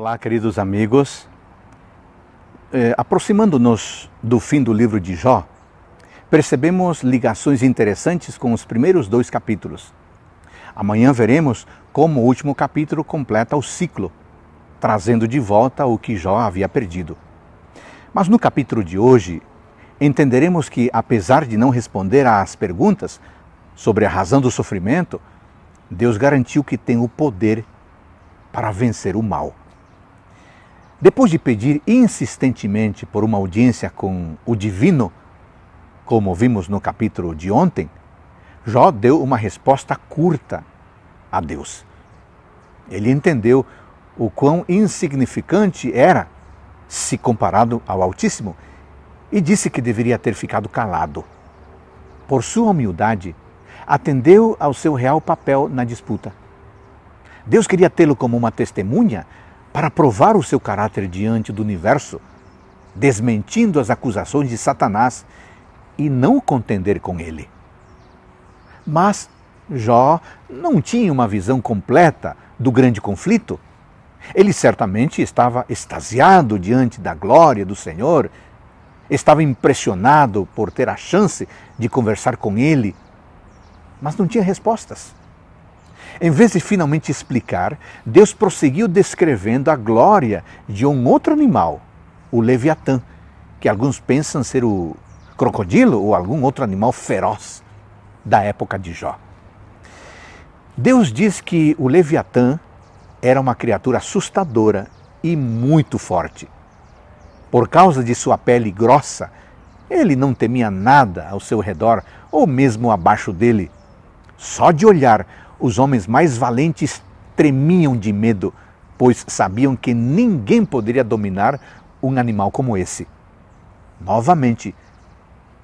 Olá, queridos amigos. É, aproximando-nos do fim do livro de Jó, percebemos ligações interessantes com os primeiros dois capítulos. Amanhã veremos como o último capítulo completa o ciclo, trazendo de volta o que Jó havia perdido. Mas no capítulo de hoje, entenderemos que, apesar de não responder às perguntas sobre a razão do sofrimento, Deus garantiu que tem o poder para vencer o mal. Depois de pedir insistentemente por uma audiência com o Divino, como vimos no capítulo de ontem, Jó deu uma resposta curta a Deus. Ele entendeu o quão insignificante era se comparado ao Altíssimo e disse que deveria ter ficado calado. Por sua humildade, atendeu ao seu real papel na disputa. Deus queria tê-lo como uma testemunha para provar o seu caráter diante do universo, desmentindo as acusações de Satanás e não contender com ele. Mas Jó não tinha uma visão completa do grande conflito. Ele certamente estava extasiado diante da glória do Senhor, estava impressionado por ter a chance de conversar com ele, mas não tinha respostas. Em vez de finalmente explicar, Deus prosseguiu descrevendo a glória de um outro animal, o Leviatã, que alguns pensam ser o crocodilo ou algum outro animal feroz da época de Jó. Deus diz que o Leviatã era uma criatura assustadora e muito forte. Por causa de sua pele grossa, ele não temia nada ao seu redor ou mesmo abaixo dele. Só de olhar os homens mais valentes tremiam de medo, pois sabiam que ninguém poderia dominar um animal como esse. Novamente,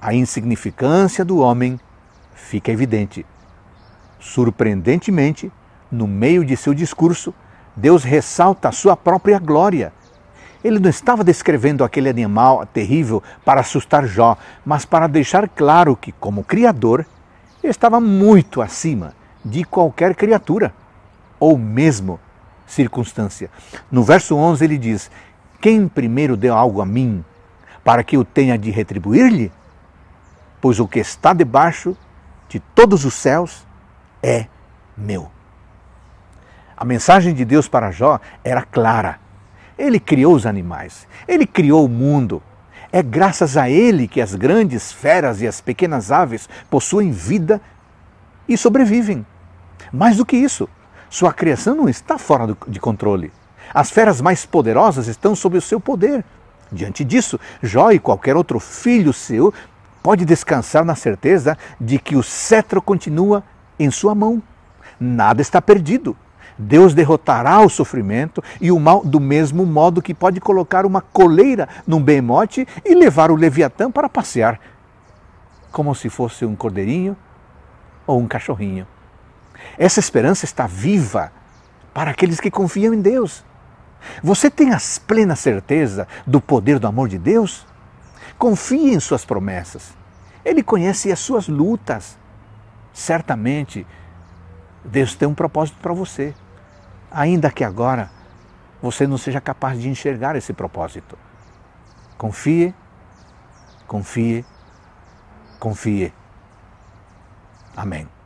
a insignificância do homem fica evidente. Surpreendentemente, no meio de seu discurso, Deus ressalta a sua própria glória. Ele não estava descrevendo aquele animal terrível para assustar Jó, mas para deixar claro que, como Criador, estava muito acima de qualquer criatura ou mesmo circunstância. No verso 11 ele diz: Quem primeiro deu algo a mim, para que eu tenha de retribuir-lhe? Pois o que está debaixo de todos os céus é meu. A mensagem de Deus para Jó era clara. Ele criou os animais, ele criou o mundo. É graças a ele que as grandes feras e as pequenas aves possuem vida e sobrevivem. Mais do que isso, sua criação não está fora de controle. As feras mais poderosas estão sob o seu poder. Diante disso, Jó e qualquer outro filho seu pode descansar na certeza de que o cetro continua em sua mão. Nada está perdido. Deus derrotará o sofrimento e o mal do mesmo modo que pode colocar uma coleira num bemote e levar o leviatã para passear, como se fosse um cordeirinho ou um cachorrinho. Essa esperança está viva para aqueles que confiam em Deus. Você tem a plena certeza do poder do amor de Deus? Confie em suas promessas. Ele conhece as suas lutas. Certamente, Deus tem um propósito para você. Ainda que agora você não seja capaz de enxergar esse propósito. Confie, confie, confie. Amém.